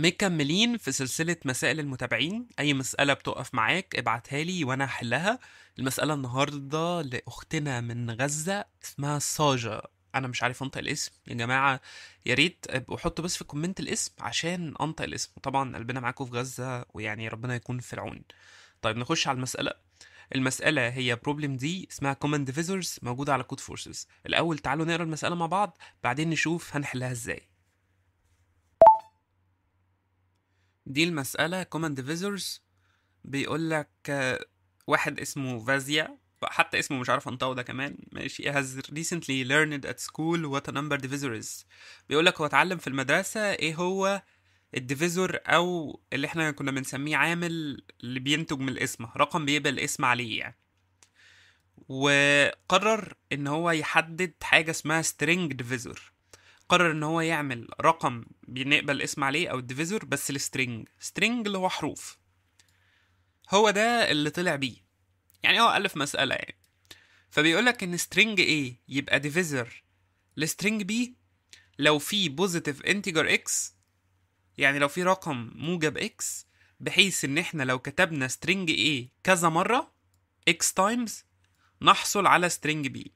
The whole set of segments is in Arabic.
مكملين في سلسلة مسائل المتابعين أي مسألة بتقف معاك ابعتها لي وأنا هحلها المسألة النهاردة لأختنا من غزة اسمها ساجا أنا مش عارف أنطق الاسم يا جماعة يا ريت ابقوا حطوا بس في الكومنت الاسم عشان أنطق الاسم طبعا قلبنا معاكم في غزة ويعني ربنا يكون في العون طيب نخش على المسألة المسألة هي بروبلم دي اسمها كومن ديفيزورز موجودة على كود فورسز الأول تعالوا نقرا المسألة مع بعض بعدين نشوف هنحلها ازاي دي المسألة كومن ديفيزورز بيقول لك واحد اسمه فازيا حتى اسمه مش عارف انطقه ده كمان ماشي has recently learned at school what a number divisor is بيقول لك هو اتعلم في المدرسة ايه هو الديفيزور او اللي احنا كنا بنسميه عامل اللي بينتج من الاسم رقم بيبقى الاسم عليه يعني وقرر ان هو يحدد حاجة اسمها string divisor قرر ان هو يعمل رقم بنقبل الاسم عليه او الديفيزور بس لسترينج سترنج اللي هو حروف هو ده اللي طلع بيه يعني هو الف مساله يعني فبيقول لك ان سترينج A يبقى ديفيزور لسترينج B لو في بوزيتيف انتجر x يعني لو في رقم موجب x بحيث ان احنا لو كتبنا سترينج A كذا مرة x تايمز نحصل على سترينج B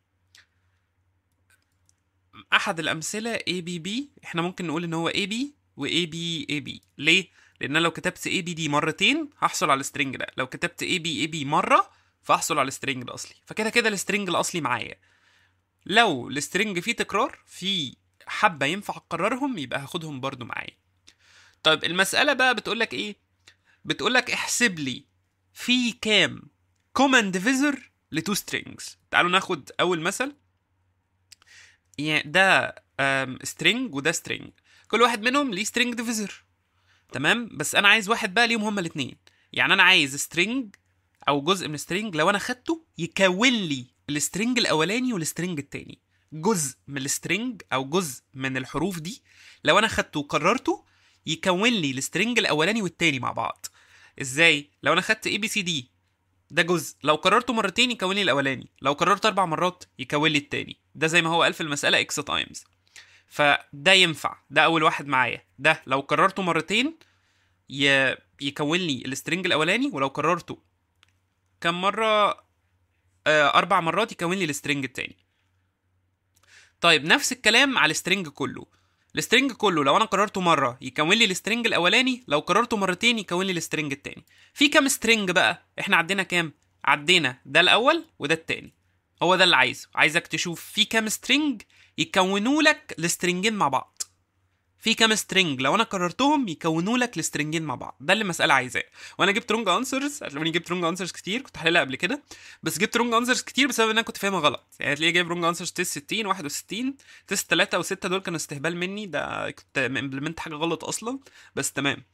احد الامثله اي بي بي احنا ممكن نقول ان هو اي بي واي بي اي بي ليه لان لو كتبت اي بي دي مرتين هحصل على السترنج ده لو كتبت اي بي اي بي مره فاحصل على السترنج الاصلي فكده كده السترنج الاصلي معايا لو السترنج فيه تكرار في حبه ينفع اكررهم يبقى هاخدهم برضو معايا طيب المساله بقى بتقول لك ايه بتقول لك احسب لي في كام كوماند ديفيزر لتو سترينجز تعالوا ناخد اول مثل يعني ده سترينج وده سترينج كل واحد منهم ليه سترينج ديفيزر تمام بس انا عايز واحد بقى ليهم هما الاثنين يعني انا عايز سترينج او جزء من سترينج لو انا خدته يكون لي السترينج الاولاني والسترينج الثاني جزء من السترينج او جزء من الحروف دي لو انا خدته وقررته يكون لي السترينج الاولاني والثاني مع بعض ازاي لو انا خدت اي بي سي دي ده جزء لو قررته مرتين يكون لي الاولاني لو قررت اربع مرات يكون لي التاني ده زي ما هو قال في المساله اكس تايمز فده ينفع ده اول واحد معايا ده لو قررته مرتين ي... يكون لي السترنج الاولاني ولو قررته كم مره آه، اربع مرات يكون لي السترنج التاني طيب نفس الكلام على السترنج كله السترنج كله لو انا قررته مره يكون لي السترنج الاولاني لو قررته مرتين يكون لي السترنج التاني في كام سترنج بقى احنا عدينا كام عدينا ده الاول وده التاني هو ده اللي عايزه عايزك تشوف في كام سترنج يكونوا لك السترنجين مع بعض في كام سترنج لو انا كررتهم يكونوا لك السترنجين مع بعض ده اللي المساله عايزاه وانا جبت رونج انسرز هتلاقوني جبت رونج انسرز كتير كنت حللها قبل كده بس جبت رونج انسرز كتير بسبب ان انا كنت فاهمها غلط يعني هتلاقي جايب رونج انسرز تيست 60 61 تيست 3 و6 دول كانوا استهبال مني ده كنت امبلمنت حاجه غلط اصلا بس تمام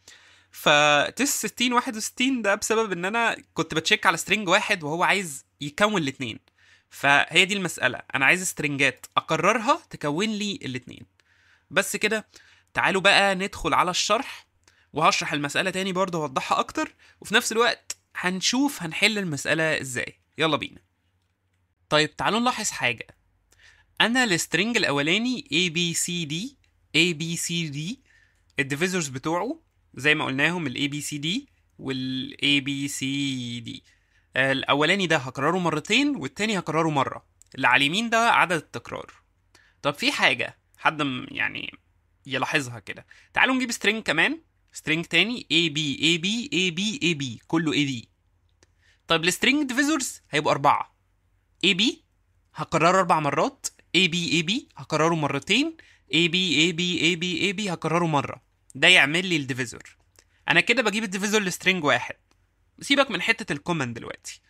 فتيست 60 61 ده بسبب ان انا كنت بتشيك على سترنج واحد وهو عايز يكون الاثنين فهي دي المساله انا عايز سترنجات اكررها تكون لي الاثنين بس كده تعالوا بقى ندخل على الشرح وهشرح المسألة تاني برضه هوضحها أكتر وفي نفس الوقت هنشوف هنحل المسألة إزاي يلا بينا طيب تعالوا نلاحظ حاجة أنا السترينج الأولاني A B C D A B C D الديفيزورز بتوعه زي ما قلناهم ال A B C D وال A B C D الأولاني ده هكرره مرتين والتاني هكرره مرة اللي على اليمين ده عدد التكرار طب في حاجة حد يعني يلاحظها كده تعالوا نجيب string كمان string تاني a b a b a b a b كله a دي طيب السترينج ديفيزورز هيبقوا أربعة a b هكرره أربع مرات a b a b هكرره مرتين a b a b a b a b هكرره مرة ده يعمل لي الديفيزور أنا كده بجيب الديفيزور لسترينج واحد سيبك من حتة الكومن دلوقتي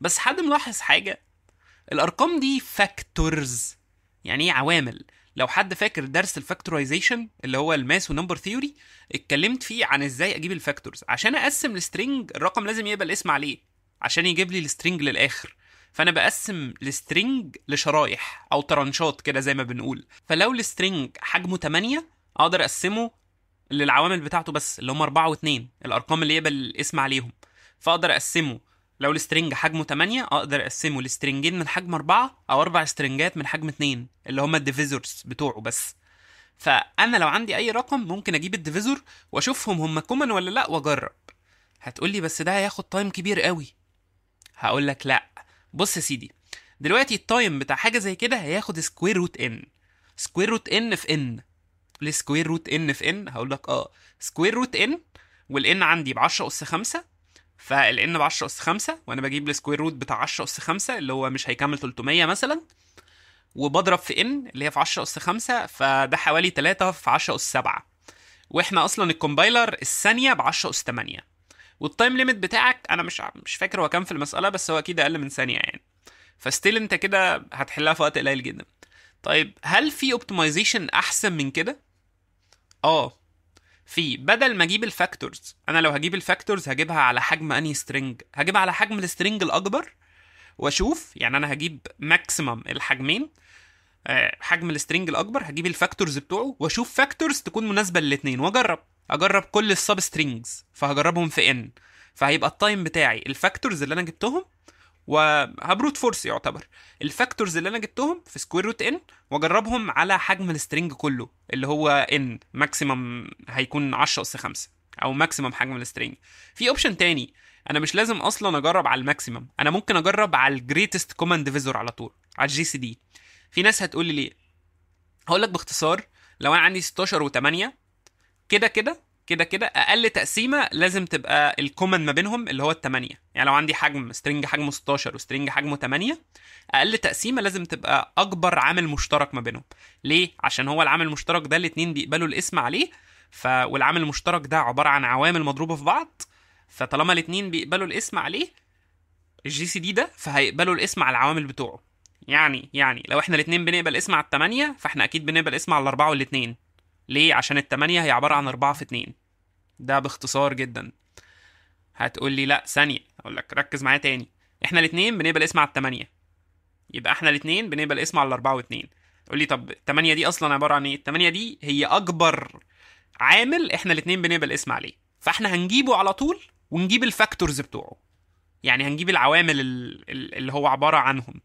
بس حد ملاحظ حاجة الأرقام دي فاكتورز يعني ايه عوامل لو حد فاكر درس الفاكتورايزيشن اللي هو الماس ونمبر ثيوري اتكلمت فيه عن ازاي اجيب الفاكتورز عشان اقسم السترنج الرقم لازم يبقى الاسم عليه عشان يجيب لي السترنج للاخر فانا بقسم السترنج لشرايح او طرنشات كده زي ما بنقول فلو السترنج حجمه 8 اقدر اقسمه للعوامل بتاعته بس اللي هم 4 و2 الارقام اللي يبقى الاسم عليهم فاقدر اقسمه لو السترنج حجمه 8 اقدر اقسمه لسترنجين من حجم 4 او اربع سترنجات من حجم 2 اللي هما الديفيزورز بتوعه بس فانا لو عندي اي رقم ممكن اجيب الديفيزور واشوفهم هم كومن ولا لا واجرب هتقولي بس ده هياخد تايم كبير قوي هقول لك لا بص يا سيدي دلوقتي التايم بتاع حاجه زي كده هياخد سكوير روت ان سكوير روت ان في ان لسكوير روت ان في ان هقول لك اه سكوير روت ان والان عندي ب 10 اس 5 فالان ب 10 اس 5 وانا بجيب السكوير روت بتاع 10 اس 5 اللي هو مش هيكمل 300 مثلا وبضرب في ان اللي هي في 10 اس 5 فده حوالي 3 في 10 اس 7 واحنا اصلا الكومبايلر الثانيه ب 10 اس 8 والتايم ليميت بتاعك انا مش مش فاكر هو كام في المساله بس هو اكيد اقل من ثانيه يعني فستيل انت كده هتحلها في وقت قليل جدا طيب هل في اوبتمايزيشن احسن من كده اه في بدل ما اجيب الفاكتورز انا لو هجيب الفاكتورز هجيبها على حجم انهي سترينج هجيبها على حجم السترينج الاكبر واشوف يعني انا هجيب ماكسيمم الحجمين آه، حجم السترينج الاكبر هجيب الفاكتورز بتوعه واشوف فاكتورز تكون مناسبه للاثنين واجرب اجرب كل السب سترينجز فهجربهم في ان فهيبقى التايم بتاعي الفاكتورز اللي انا جبتهم وهبروت فورس يعتبر الفاكتورز اللي انا جبتهم في سكوير روت ان واجربهم على حجم السترنج كله اللي هو ان ماكسيمم هيكون 10 اس 5 او ماكسيمم حجم السترنج في اوبشن تاني انا مش لازم اصلا اجرب على الماكسيمم انا ممكن اجرب على الجريتست كومن ديفيزور على طول على الجي سي دي في ناس هتقول لي ليه هقول لك باختصار لو انا عندي 16 و8 كده كده كده كده اقل تقسيمه لازم تبقى الكومن ما بينهم اللي هو الثمانيه يعني لو عندي حجم سترينج حجمه 16 وسترينج حجمه 8 اقل تقسيمه لازم تبقى اكبر عامل مشترك ما بينهم ليه عشان هو العامل المشترك ده الاثنين بيقبلوا الاسم عليه ف والعامل المشترك ده عباره عن عوامل مضروبه في بعض فطالما الاثنين بيقبلوا الاسم عليه الجي سي دي ده فهيقبلوا الاسم على العوامل بتوعه يعني يعني لو احنا الاثنين بنقبل اسم على الثمانية فاحنا اكيد بنقبل اسم على الاربعة والاثنين ليه عشان الثمانية هي عبارة عن أربعة في اتنين ده باختصار جدا هتقول لي لا ثانية اقول لك ركز معايا تاني احنا الاتنين بنقبل اسم على التمانية يبقى احنا الاتنين بنقبل اسم على الاربعة واتنين تقول لي طب التمانية دي اصلا عبارة عن ايه التمانية دي هي اكبر عامل احنا الاتنين بنقبل اسم عليه فاحنا هنجيبه على طول ونجيب الفاكتورز بتوعه يعني هنجيب العوامل اللي هو عبارة عنهم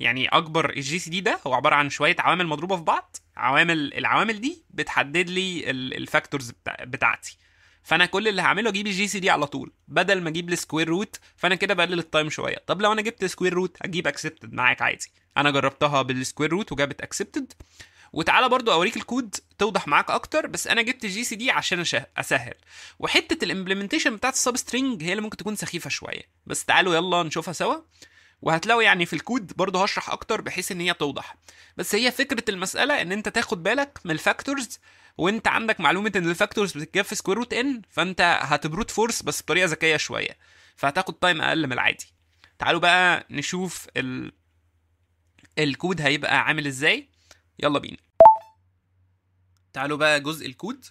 يعني اكبر الجي سي دي ده هو عباره عن شويه عوامل مضروبه في بعض عوامل العوامل دي بتحدد لي الفاكتورز بتاعتي فانا كل اللي هعمله اجيب الجي سي دي على طول بدل ما اجيب السكوير روت فانا كده بقلل التايم شويه طب لو انا جبت سكوير روت اجيب اكسبتد معاك عادي انا جربتها بالسكوير روت وجابت اكسبتد وتعالى برضو اوريك الكود توضح معاك اكتر بس انا جبت الجي سي دي عشان اسهل وحته الامبلمنتيشن بتاعت السب سترينج هي اللي ممكن تكون سخيفه شويه بس تعالوا يلا نشوفها سوا وهتلاقوا يعني في الكود برضه هشرح اكتر بحيث ان هي توضح بس هي فكره المساله ان انت تاخد بالك من الفاكتورز وانت عندك معلومه ان الفاكتورز بتتجاب في سكوير روت ان فانت هتبروت فورس بس بطريقه ذكيه شويه فهتاخد تايم اقل من العادي تعالوا بقى نشوف ال... الكود هيبقى عامل ازاي يلا بينا تعالوا بقى جزء الكود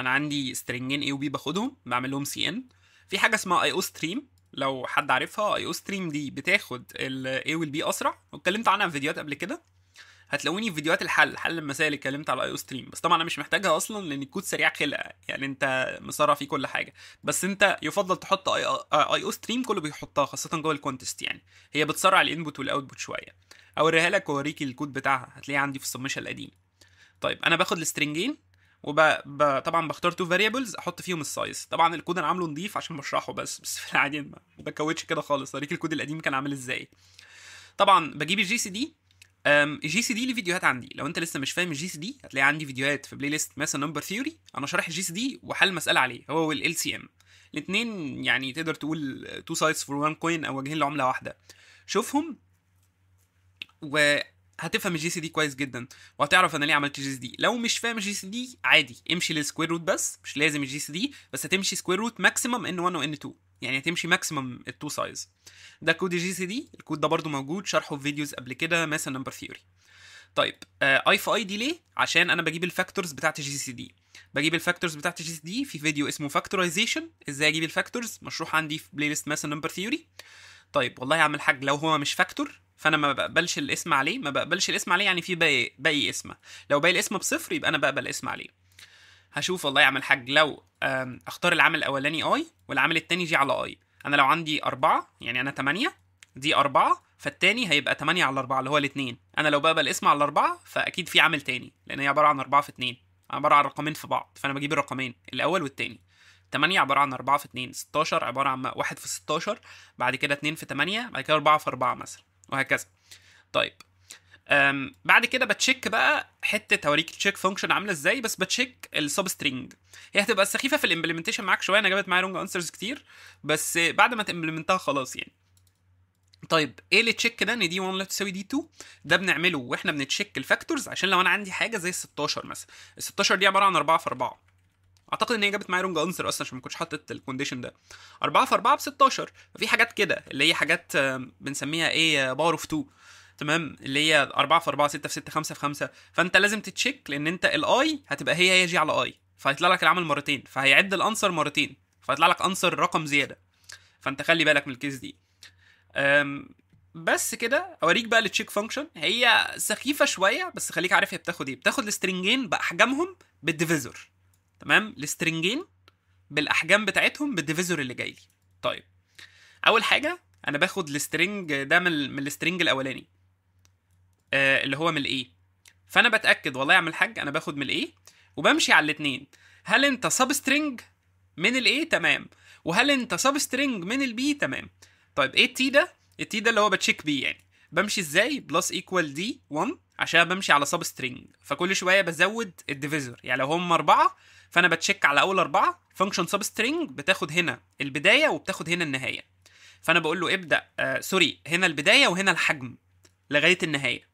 انا عندي سترينجين اي وبي باخدهم بعمل لهم سي ان في حاجه اسمها اي او ستريم لو حد عارفها اي او ستريم دي بتاخد الاي والبي اسرع واتكلمت عنها في فيديوهات قبل كده هتلاقوني في فيديوهات الحل حل المسائل اللي اتكلمت على الاي ستريم بس طبعا انا مش محتاجها اصلا لان الكود سريع خلقه يعني انت مسرع فيه كل حاجه بس انت يفضل تحط اي او ستريم كله بيحطها خاصه جوه الكونتست يعني هي بتسرع الانبوت والاوتبوت شويه اوريها لك واوريكي الكود بتاعها هتلاقيه عندي في السبمشن القديم طيب انا باخد السترنجين طبعا بختار تو فاريبلز احط فيهم السايز طبعا الكود انا عامله نضيف عشان بشرحه بس بس في العادي ما بكوتش كده خالص اوريك الكود القديم كان عامل ازاي طبعا بجيب الجي سي دي الجي سي دي ليه فيديوهات عندي لو انت لسه مش فاهم الجي سي دي هتلاقي عندي فيديوهات في بلاي ليست مثلا نمبر ثيوري انا شارح الجي سي دي وحل مساله عليه هو والال سي ام الاثنين يعني تقدر تقول تو سايدز فور وان كوين او وجهين لعمله واحده شوفهم وهتفهم الجي سي دي كويس جدا وهتعرف انا ليه عملت الجي سي دي لو مش فاهم الجي سي دي عادي امشي للسكوير روت بس مش لازم الجي سي دي بس هتمشي سكوير روت ماكسيمم ان 1 وان 2 يعني هتمشي ماكسيمم التو سايز ده كود جي سي دي الكود ده برضو موجود شرحه في فيديوز قبل كده مثلا نمبر ثيوري طيب اي في اي دي ليه عشان انا بجيب الفاكتورز بتاعت جي سي دي بجيب الفاكتورز بتاعت جي سي دي في فيديو اسمه فاكتورايزيشن ازاي اجيب الفاكتورز مشروح عندي في بلاي ليست مثلا نمبر ثيوري طيب والله يا عم الحاج لو هو مش فاكتور فانا ما بقبلش الاسم عليه ما بقبلش الاسم عليه يعني في باقي باقي اسمه لو باقي الاسم بصفر يبقى انا بقبل الاسم عليه هشوف والله يعمل حاج لو اختار العامل الاولاني اي والعامل التاني جي على اي انا لو عندي أربعة يعني انا تمانية دي أربعة فالتاني هيبقى تمانية على أربعة اللي هو الاتنين انا لو بقى الاسم على اربعة فاكيد في عامل تاني لان هي عبارة عن أربعة في اتنين عبارة عن رقمين في بعض فانا بجيب الرقمين الاول والتاني 8 عبارة عن 4 في 2 16 عبارة عن 1 في 16 بعد كده 2 في 8 بعد كده 4 في 4 مثلا وهكذا طيب بعد كده بتشيك بقى حته هوريك التشيك فانكشن عامله ازاي بس بتشيك السب سترينج هي هتبقى سخيفه في الامبلمنتيشن معاك شويه انا جابت معايا رونج انسرز كتير بس بعد ما تمبلمنتها خلاص يعني طيب ايه اللي تشيك ده ان دي 1 لا تساوي دي 2 ده بنعمله واحنا بنتشيك الفاكتورز عشان لو انا عندي حاجه زي 16 مثلا ال 16 دي عباره عن 4 في 4 اعتقد ان هي جابت معايا رونج انسر اصلا عشان ما كنتش حاطط الكونديشن ده 4 في 4 ب 16 ففي حاجات كده اللي هي حاجات بنسميها ايه باور اوف 2 تمام اللي هي 4 في 4 6 في 6 5 في 5 فانت لازم تتشيك لان انت الاي هتبقى هي هي جي على اي فهيطلع لك العمل مرتين فهيعد الانسر مرتين فهيطلع لك انسر رقم زياده فانت خلي بالك من الكيس دي بس كده اوريك بقى التشيك فانكشن هي سخيفه شويه بس خليك عارف هي بتاخد ايه بتاخد السترنجين باحجامهم بالديفيزور تمام السترنجين بالاحجام بتاعتهم بالديفيزور اللي جاي لي طيب اول حاجه انا باخد السترنج ده من السترنج الاولاني آه، اللي هو من الايه فانا بتاكد والله يا عم الحاج انا باخد من الايه وبمشي على الاثنين هل انت سب سترينج من الايه تمام وهل انت سب سترينج من البي تمام طيب ايه التي ده التي ده اللي هو بتشيك بيه يعني بمشي ازاي بلس ايكوال دي 1 عشان بمشي على سب فكل شويه بزود الديفيزور يعني لو هم اربعه فانا بتشيك على اول اربعه فانكشن سب بتاخد هنا البدايه وبتاخد هنا النهايه فانا بقول له ابدا آه سوري هنا البدايه وهنا الحجم لغايه النهايه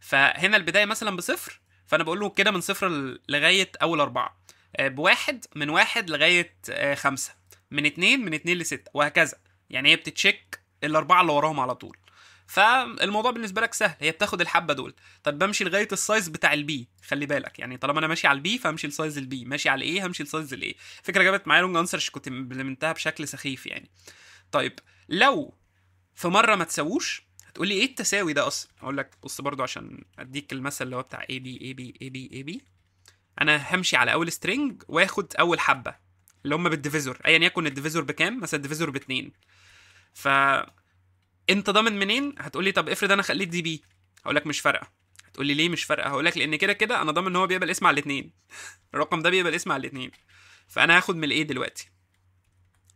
فهنا البدايه مثلا بصفر فانا بقول له كده من صفر لغايه اول اربعه آه، بواحد من واحد لغايه آه، خمسه من اتنين من اتنين لسته وهكذا يعني هي بتتشيك الاربعه اللي وراهم على طول فالموضوع بالنسبه لك سهل هي بتاخد الحبه دول طب بمشي لغايه السايز بتاع البي خلي بالك يعني طالما انا ماشي على البي فامشي لسايز البي ماشي على الايه همشي لسايز الايه فكره جابت معايا لونج انسر كنت امبلمنتها بشكل سخيف يعني طيب لو في مره ما تسووش تقول لي ايه التساوي ده اصلا اقول لك بص برضو عشان اديك المثل اللي هو بتاع اي بي اي بي اي بي اي بي انا همشي على اول سترينج واخد اول حبه اللي هم بالديفيزور ايا يعني يكن الديفيزور بكام مثلا الديفيزور باتنين ف انت ضامن منين هتقول لي طب افرض انا خليت دي بي هقول لك مش فارقه هتقول لي ليه مش فارقه هقول لك لان كده كده انا ضامن ان هو بيقبل اسم على الاثنين الرقم ده بيقبل اسم على الاثنين فانا هاخد من الايه دلوقتي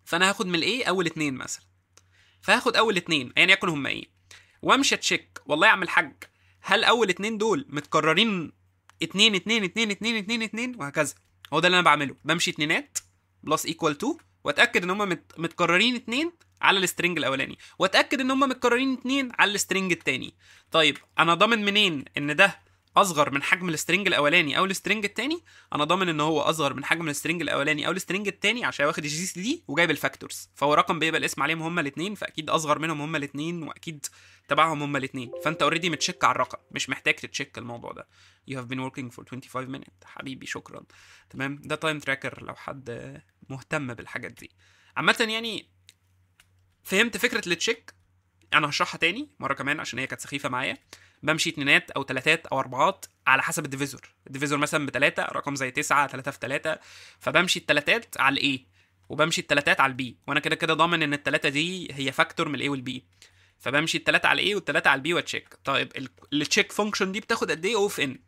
فانا هاخد من الايه اول اثنين مثلا فهاخد اول اثنين ايا يعني يكن هم ايه وامشي اتشيك والله يا عم الحاج هل اول اتنين دول متكررين اتنين اتنين اتنين اتنين اتنين اتنين وهكذا هو ده اللي انا بعمله بمشي اتنينات بلس ايكوال تو واتاكد ان هم متكررين اتنين على السترنج الاولاني واتاكد ان هم متكررين اتنين على السترنج التاني طيب انا ضامن منين ان ده اصغر من حجم السترنج الاولاني او السترنج الثاني انا ضامن ان هو اصغر من حجم السترنج الاولاني او السترنج الثاني عشان واخد الجي سي دي وجايب الفاكتورز فهو رقم بيبقى الاسم عليهم هما الاثنين فاكيد اصغر منهم هما الاثنين واكيد تبعهم هما الاثنين فانت اوريدي متشك على الرقم مش محتاج تتشك الموضوع ده you have been working for 25 minutes حبيبي شكرا تمام ده تايم تراكر لو حد مهتم بالحاجات دي عامه يعني فهمت فكره التشيك انا هشرحها تاني مره كمان عشان هي كانت سخيفه معايا بمشي اتنينات او تلاتات او اربعات على حسب الديفيزور الديفيزور مثلا بتلاتة رقم زي تسعة تلاتة في تلاتة فبمشي التلاتات على الاي وبمشي التلاتات على البي وانا كده كده ضامن ان التلاتة دي هي فاكتور من الاي والبي فبمشي التلاتة على الاي والتلاتة على البي واتشيك طيب التشيك فانكشن دي بتاخد قد ايه او في ان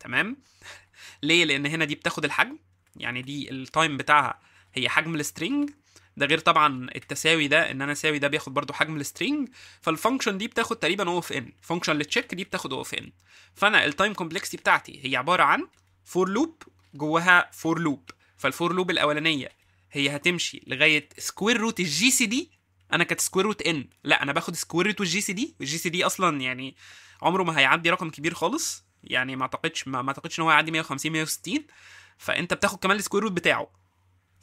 تمام ليه لان هنا دي بتاخد الحجم يعني دي التايم بتاعها هي حجم السترينج ده غير طبعا التساوي ده ان انا اساوي ده بياخد برضو حجم السترينج فالفانكشن دي بتاخد تقريبا او اف ان فانكشن للتشيك دي بتاخد او اف ان فانا التايم كومبلكسيتي بتاعتي هي عباره عن فور لوب جواها فور لوب فالفور لوب الاولانيه هي هتمشي لغايه سكوير روت الجي سي دي انا كانت سكوير روت ان لا انا باخد سكوير روت الجي سي دي والجي سي دي اصلا يعني عمره ما هيعدي رقم كبير خالص يعني ما اعتقدش ما اعتقدش ان هو هيعدي 150 160 فانت بتاخد كمان السكوير روت بتاعه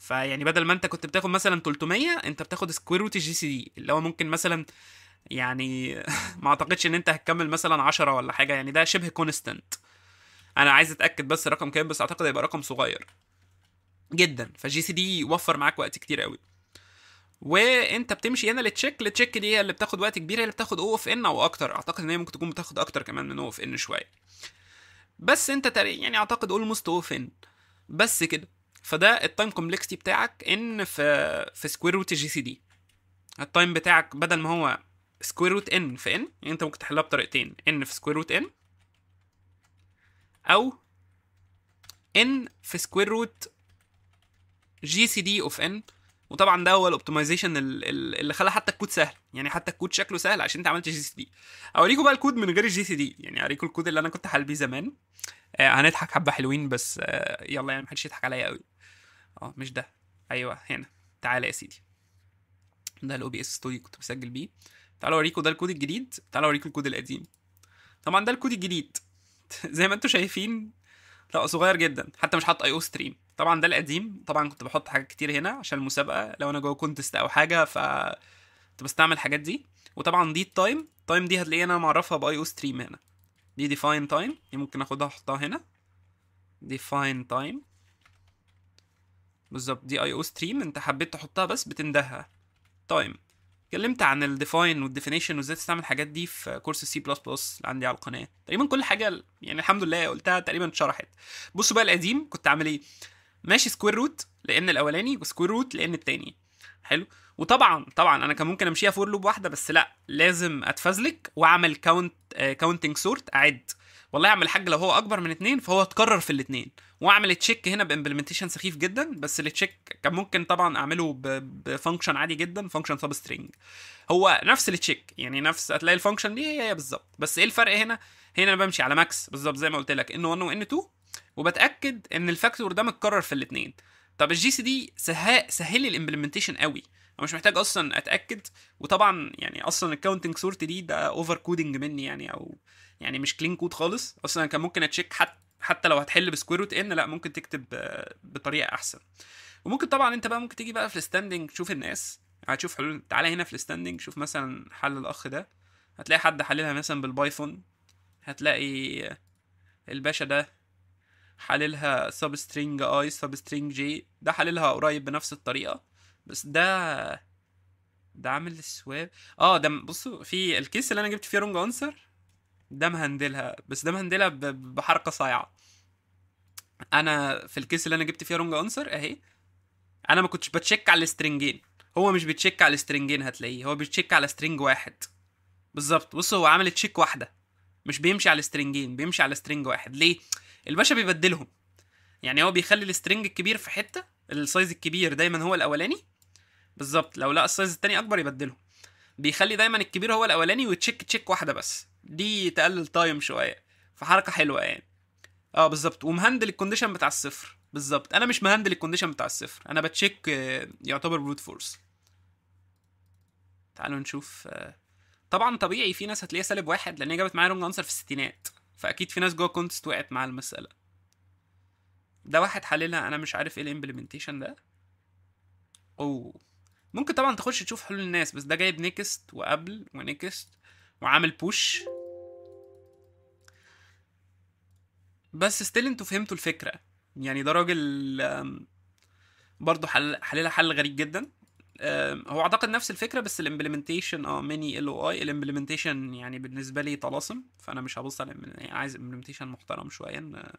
فيعني بدل ما انت كنت بتاخد مثلا 300 انت بتاخد سكوير روت الجي سي دي اللي هو ممكن مثلا يعني ما اعتقدش ان انت هتكمل مثلا 10 ولا حاجه يعني ده شبه كونستنت انا عايز اتاكد بس الرقم كام بس اعتقد هيبقى رقم صغير جدا فالجي سي دي وفر معاك وقت كتير قوي وانت بتمشي هنا للتشيك التشيك دي هي اللي بتاخد وقت كبير هي اللي بتاخد او اف ان او اكتر اعتقد ان هي ممكن تكون بتاخد اكتر كمان من او اف ان شويه بس انت يعني اعتقد اولموست او اف ان بس كده فده التايم كومبلكسيتي بتاعك ان في في سكوير روت الجي سي دي التايم بتاعك بدل ما هو سكوير روت ان في ان يعني انت ممكن تحلها بطريقتين ان في سكوير روت ان او ان في سكوير روت جي سي دي اوف ان وطبعا ده هو الاوبتمايزيشن اللي خلى حتى الكود سهل يعني حتى الكود شكله سهل عشان انت عملت جي سي دي اوريكم بقى الكود من غير الجي سي دي يعني اوريكم الكود اللي انا كنت حال بيه زمان آه، هنضحك حبه حلوين بس آه، يلا يعني محدش يضحك عليا قوي اه مش ده ايوه هنا تعالى يا سيدي ده الاو بي اس ستوديو كنت بسجل بيه تعالى اوريكم ده الكود الجديد تعالى اوريكم الكود القديم طبعا ده الكود الجديد زي ما انتم شايفين لا صغير جدا حتى مش حاطط اي او ستريم طبعا ده القديم طبعا كنت بحط حاجات كتير هنا عشان المسابقه لو انا جوه كونتست او حاجه ف كنت بستعمل الحاجات دي وطبعا دي التايم التايم دي هتلاقيها انا معرفها باي او ستريم هنا دي ديفاين تايم دي ممكن اخدها احطها هنا ديفاين تايم بالظبط دي اي او ستريم انت حبيت تحطها بس بتندهها تايم طيب، اتكلمت عن الديفاين والديفينيشن وازاي تستعمل الحاجات دي في كورس السي بلس بلس اللي عندي على القناه تقريبا كل حاجه يعني الحمد لله قلتها تقريبا اتشرحت بصوا بقى القديم كنت عامل ايه ماشي سكوير روت لان الاولاني وسكوير روت لان التاني حلو وطبعا طبعا انا كان ممكن امشيها فور لوب واحده بس لا لازم اتفزلك واعمل كاونت كاونتنج سورت اعد والله اعمل حاجه لو هو اكبر من اتنين فهو اتكرر في الاتنين واعمل تشيك هنا بامبلمنتيشن سخيف جدا بس التشيك كان ممكن طبعا اعمله بفانكشن عادي جدا فانكشن سب سترينج هو نفس التشيك يعني نفس هتلاقي الفانكشن دي هي هي بالظبط بس ايه الفرق هنا هنا انا بمشي على ماكس بالظبط زي ما قلت لك ان 1 وان 2 وبتاكد ان الفاكتور ده متكرر في الاتنين طب الجي سي دي سهل سهل الامبلمنتيشن قوي انا مش محتاج اصلا اتاكد وطبعا يعني اصلا الكاونتنج سورت دي ده اوفر كودنج مني يعني او يعني مش كلين كود خالص اصلا كان ممكن اتشيك حتى حتى لو هتحل بسكوير روت ان لا ممكن تكتب آه، بطريقه احسن وممكن طبعا انت بقى ممكن تيجي بقى في الستاندنج تشوف الناس هتشوف حلول تعالى هنا في الستاندنج شوف مثلا حل الاخ ده هتلاقي حد حللها مثلا بالبايثون هتلاقي الباشا ده حللها سب سترينج اي سب سترينج جي ده حللها قريب بنفس الطريقه بس ده ده عامل السواب اه ده بصوا في الكيس اللي انا جبت فيه رونج انسر ده مهندلها بس ده مهندلها بحركه صايعه انا في الكيس اللي انا جبت فيه رونج انسر اهي انا ما كنتش بتشيك على السترنجين هو مش بيتشيك على السترنجين هتلاقيه هو بيتشيك على سترنج واحد بالظبط بص هو عامل تشيك واحده مش بيمشي على سترنجين بيمشي على سترنج واحد ليه الباشا بيبدلهم يعني هو بيخلي السترنج الكبير في حته السايز الكبير دايما هو الاولاني بالظبط لو لقى السايز التاني اكبر يبدله بيخلي دايما الكبير هو الاولاني وتشيك تشيك واحده بس دي تقلل تايم شويه فحركه حلوه يعني اه بالظبط ومهندل الكونديشن بتاع الصفر بالظبط انا مش مهندل الكونديشن بتاع الصفر انا بتشيك آه، يعتبر بروت فورس تعالوا نشوف آه، طبعا طبيعي في ناس هتلاقيها سالب واحد لان هي جابت معايا رونج انسر في الستينات فاكيد في ناس جوه كونتست وقعت مع المساله ده واحد حللها انا مش عارف ايه الامبلمنتيشن ده اوه ممكن طبعا تخش تشوف حلول الناس بس ده جايب نيكست وقبل ونيكست وعامل بوش بس ستيل انتوا فهمتوا الفكره يعني ده راجل برضه حل حللها حل غريب جدا هو اعتقد نفس الفكره بس الامبلمنتيشن اه ميني ال او اي الامبلمنتيشن يعني بالنسبه لي طلاسم فانا مش هبص على عايز امبلمنتيشن محترم شويه آه،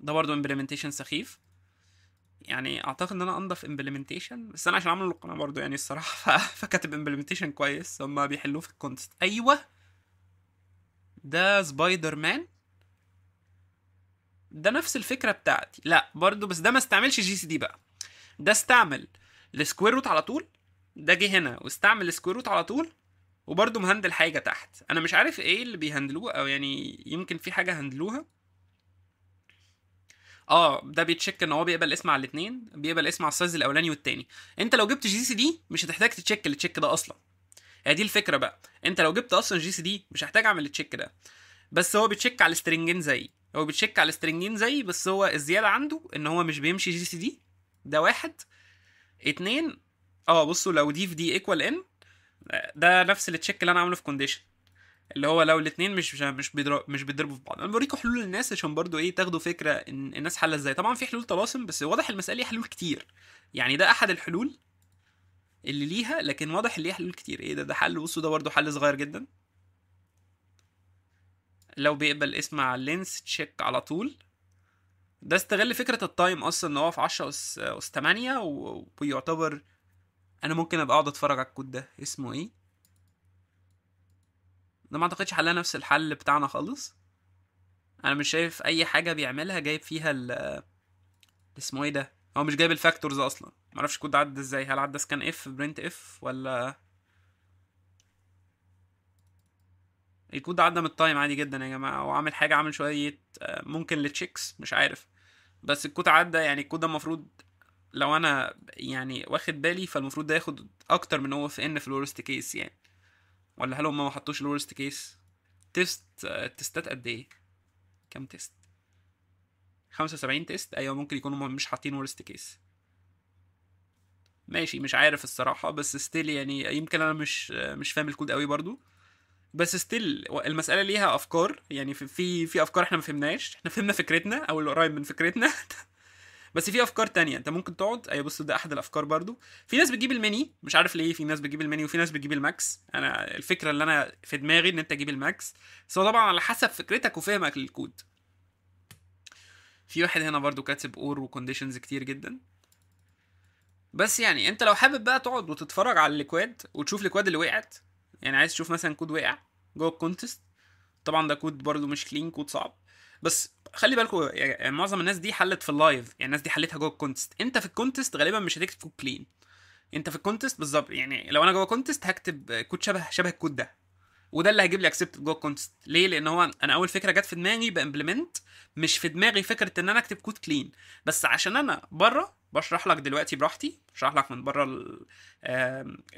ده برضه امبلمنتيشن سخيف يعني اعتقد ان انا انضف امبلمنتيشن بس انا عشان عامل القناه برضو يعني الصراحه فكاتب امبلمنتيشن كويس هما بيحلوه في الكونتست ايوه ده سبايدر مان ده نفس الفكره بتاعتي لا برضو بس ده ما استعملش جي سي دي بقى ده استعمل السكوير روت على طول ده جه هنا واستعمل السكوير روت على طول وبرضه مهندل حاجه تحت انا مش عارف ايه اللي بيهندلوه او يعني يمكن في حاجه هندلوها اه ده بيتشيك ان هو بيقبل اسم على الاثنين بيقبل اسم على السايز الاولاني والتاني انت لو جبت جي سي دي مش هتحتاج تتشيك التشيك ده اصلا هي دي الفكره بقى انت لو جبت اصلا جي سي دي مش هحتاج اعمل التشيك ده بس هو بيتشيك على السترنجين زي هو بيتشيك على السترنجين زي بس هو الزياده عنده ان هو مش بيمشي جي سي دي ده واحد اتنين اه بصوا لو دي في دي ايكوال ان ده نفس التشيك اللي انا عامله في كونديشن اللي هو لو الاثنين مش مش مش, مش بيضربوا في بعض انا بوريكم حلول الناس عشان برضو ايه تاخدوا فكره ان الناس حلها ازاي طبعا في حلول طلاسم بس واضح المساله ليها حلول كتير يعني ده احد الحلول اللي ليها لكن واضح ان ليها حلول كتير ايه ده ده حل بصوا ده برضو حل صغير جدا لو بيقبل اسمع لينس تشيك على طول ده استغل فكرة التايم أصلا إن هو في 10 أس 8 ويعتبر أنا ممكن أبقى أقعد أتفرج على الكود ده اسمه إيه؟ ده ما اعتقدش حلها نفس الحل بتاعنا خالص انا مش شايف اي حاجه بيعملها جايب فيها ال اسمه ايه ده هو مش جايب الفاكتورز اصلا معرفش الكود عدى ازاي هل عدى سكان اف برنت اف ولا الكود عدى من التايم عادي جدا يا جماعه هو عامل حاجه عامل شويه آه، ممكن لتشيكس مش عارف بس الكود عدى يعني الكود ده المفروض لو انا يعني واخد بالي فالمفروض ده ياخد اكتر من هو في ان في الورست كيس يعني ولا هل هم ما حطوش الورست كيس تيست آه، تيستات قد ايه كام تيست 75 تيست ايوه ممكن يكونوا مش حاطين ورست كيس ماشي مش عارف الصراحه بس ستيل يعني يمكن انا مش آه، مش فاهم الكود قوي برضو بس ستيل المساله ليها افكار يعني في في, في افكار احنا ما فهمناش احنا فهمنا فكرتنا او اللي قريب من فكرتنا بس في افكار تانية انت ممكن تقعد اي بص ده احد الافكار برضو في ناس بتجيب الميني مش عارف ليه في ناس بتجيب الميني وفي ناس بتجيب الماكس انا الفكره اللي انا في دماغي ان انت تجيب الماكس بس هو طبعا على حسب فكرتك وفهمك للكود في واحد هنا برضو كاتب اور وكونديشنز كتير جدا بس يعني انت لو حابب بقى تقعد وتتفرج على الكواد وتشوف الكواد اللي وقعت يعني عايز تشوف مثلا كود وقع جوه الكونتست طبعا ده كود برضو مش كلين كود صعب بس خلي بالكم يعني معظم الناس دي حلت في اللايف يعني الناس دي حلتها جوه الكونتست انت في الكونتست غالبا مش هتكتب كود كلين انت في الكونتست بالظبط يعني لو انا جوه كونتست هكتب كود شبه شبه الكود ده وده اللي هيجيب لي اكسبت جوه الكونتست ليه لان هو انا اول فكره جت في دماغي بامبلمنت مش في دماغي فكره ان انا اكتب كود كلين بس عشان انا بره بشرح لك دلوقتي براحتي بشرح لك من بره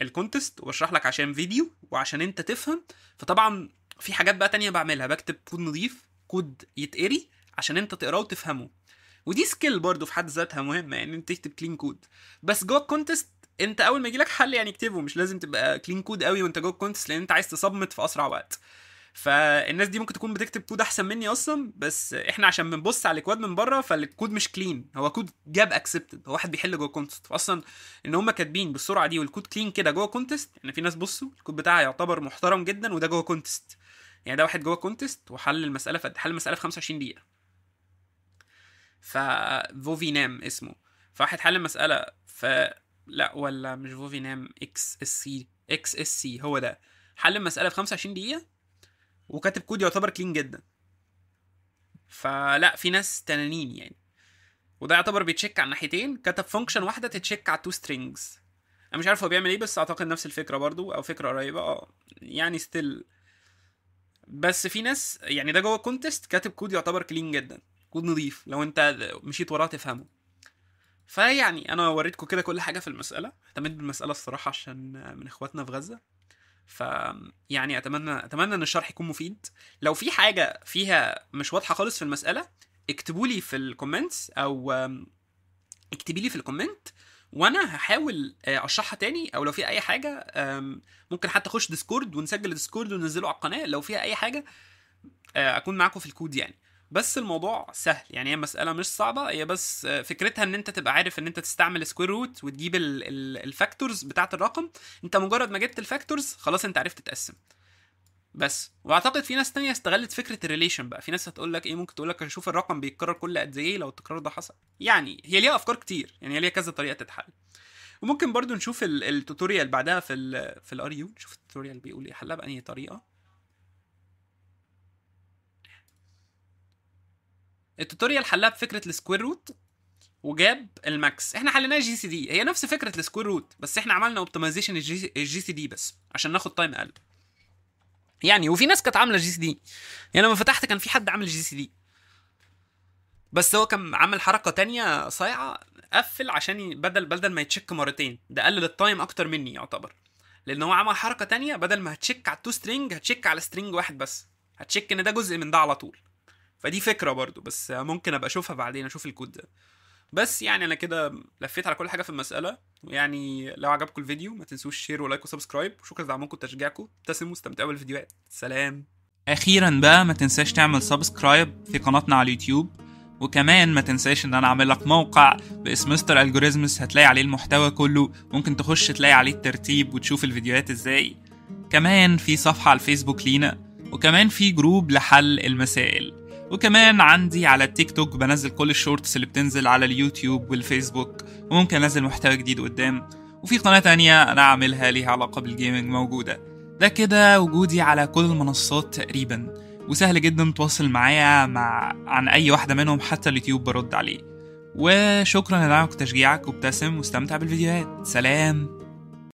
الكونتست وبشرح لك عشان فيديو وعشان انت تفهم فطبعا في حاجات بقى تانية بعملها بكتب كود نظيف كود يتقري عشان انت تقراه وتفهمه ودي سكيل برضه في حد ذاتها مهمه يعني انت تكتب كلين كود بس جوه الكونتست انت اول ما يجيلك حل يعني اكتبه مش لازم تبقى كلين كود قوي وانت جوه الكونتست لان انت عايز تصمت في اسرع وقت فالناس دي ممكن تكون بتكتب كود احسن مني اصلا بس احنا عشان بنبص على الاكواد من بره فالكود مش كلين هو كود جاب اكسبتد هو واحد بيحل جوه كونتست فاصلا ان هم كاتبين بالسرعه دي والكود كلين كده جوه كونتست يعني في ناس بصوا الكود بتاعها يعتبر محترم جدا وده جوه كونتست يعني ده واحد جوه كونتست وحل المساله في حل المساله في 25 دقيقه ففوفي نام اسمه فواحد حل المساله ف لا ولا مش فوفي نام اكس اس سي اكس اس سي هو ده حل المساله في 25 دقيقه وكاتب كود يعتبر كلين جدا فلا في ناس تنانين يعني وده يعتبر بيتشيك على الناحيتين كتب فانكشن واحده تتشيك على تو سترينجز انا مش عارف هو بيعمل ايه بس اعتقد نفس الفكره برضو او فكره قريبه اه يعني ستيل بس في ناس يعني ده جوه الكونتست كاتب كود يعتبر كلين جدا كود نظيف لو انت مشيت وراه تفهمه فيعني انا وريتكم كده كل حاجه في المساله اهتميت بالمساله الصراحه عشان من اخواتنا في غزه ف يعني اتمنى اتمنى ان الشرح يكون مفيد لو في حاجه فيها مش واضحه خالص في المساله اكتبوا لي في الكومنتس او اكتبي لي في الكومنت وانا هحاول آه، اشرحها تاني او لو في اي حاجه ممكن حتى اخش ديسكورد ونسجل ديسكورد وننزله على القناه لو فيها اي حاجه آه، اكون معاكم في الكود يعني بس الموضوع سهل يعني هي مساله مش صعبه هي بس آه، فكرتها ان انت تبقى عارف ان انت تستعمل سكوير روت وتجيب الفاكتورز بتاعه الرقم انت مجرد ما جبت الفاكتورز خلاص انت عرفت تقسم بس واعتقد في ناس تانية استغلت فكره الريليشن بقى في ناس هتقول لك ايه ممكن تقول لك اشوف الرقم بيتكرر كل قد ايه لو التكرار ده حصل يعني هي ليها افكار كتير يعني هي ليها كذا طريقه تتحل وممكن برضو نشوف التوتوريال بعدها في ال في الار يو نشوف التوتوريال بيقول ايه حلها بانهي طريقه التوتوريال حلها بفكره السكوير روت وجاب الماكس احنا حليناها جي سي دي هي نفس فكره السكوير روت بس احنا عملنا اوبتمايزيشن الجي سي دي بس عشان ناخد تايم اقل يعني وفي ناس كانت عامله جي سي دي يعني لما فتحت كان في حد عامل جي سي دي بس هو كان عامل حركه تانية صايعه قفل عشان بدل بدل ما يتشك مرتين ده قلل التايم اكتر مني يعتبر لان هو عمل حركه تانية بدل ما هتشك على التو سترينج هتشك على سترينج واحد بس هتشك ان ده جزء من ده على طول فدي فكره برضو بس ممكن ابقى اشوفها بعدين اشوف الكود ده بس يعني انا كده لفيت على كل حاجه في المساله ويعني لو عجبكم الفيديو ما تنسوش شير ولايك وسبسكرايب وشكرا لدعمكم وتشجيعكم ابتسموا واستمتعوا بالفيديوهات سلام اخيرا بقى ما تنساش تعمل سبسكرايب في قناتنا على اليوتيوب وكمان ما تنساش ان انا عامل لك موقع باسم مستر الجوريزمز هتلاقي عليه المحتوى كله ممكن تخش تلاقي عليه الترتيب وتشوف الفيديوهات ازاي كمان في صفحه على الفيسبوك لينا وكمان في جروب لحل المسائل وكمان عندي على التيك توك بنزل كل الشورتس اللي بتنزل على اليوتيوب والفيسبوك وممكن انزل محتوى جديد قدام وفي قناة تانية انا عاملها ليها علاقة بالجيمنج موجودة ده كده وجودي على كل المنصات تقريبا وسهل جدا تواصل معايا مع عن اي واحدة منهم حتى اليوتيوب برد عليه وشكرا لدعمك وتشجيعك وابتسم واستمتع بالفيديوهات سلام